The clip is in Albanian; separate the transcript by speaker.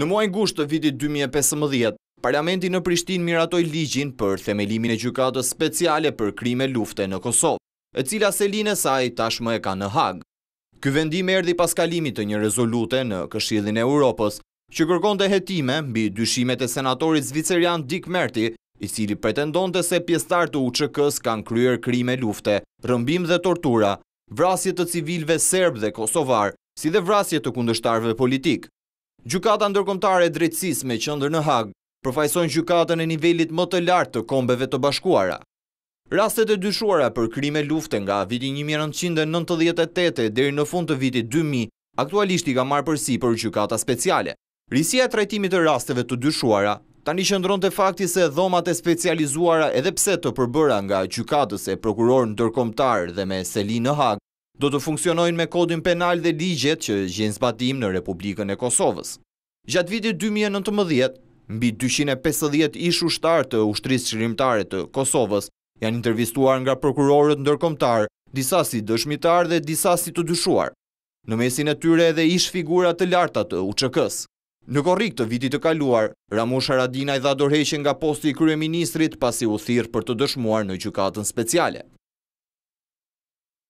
Speaker 1: Në muajnë gusht gushtë të vitit 2015, parlamenti në Prishtin miratoj ligjin për themelimin e gjukatës speciale për krime lufte në Kosovë, e cila se e saj tashmë e ka në hagë. Ky vendim e erdi pas kalimit të një rezolute në këshillin e Europës, që kërkon të jetime mbi dyshimet e senatorit zvicerian Dick Merti, i cili pretendon të se pjestar të uqëkës kanë kryer krime lufte, rëmbim dhe tortura, vrasjet të civilve serb dhe kosovar, si dhe vrasjet të kundështarve politikë. Gjukata ndërkomtare e drejtsis me qëndër në Hagë përfajsojnë gjukatën e nivellit më të lartë të kombeve të bashkuara. Rastet e dyshuara për krime lufte nga viti 1998 dhe në fund të vitit 2000, aktualisht i ka marë përsi për gjukata speciale. Risia e trajtimit e rasteve të dyshuara, tani qëndron të fakti se dhomat e specializuara edhe pse të përbëra nga gjukatës e prokuror në dhe me selinë në Hagë, do të funksionojnë me kodin penal dhe ligjet që gjenë zbatim në Republikën e Kosovës. Gjatë vitit 2019, mbi 250 ish ushtarë të ushtrisë shrimtare të Kosovës janë intervistuar nga prokurorët ndërkomtarë, disa si dëshmitar dhe disa si të dyshuar. Në mesin e tyre edhe ish figurat të larta të UQK-s. Në korrik të vitit të kaluar, Ramush Aradina i dha dorheqen nga posti i kryeministrit pasi u thirë për të dëshmuar në gjukatën speciale.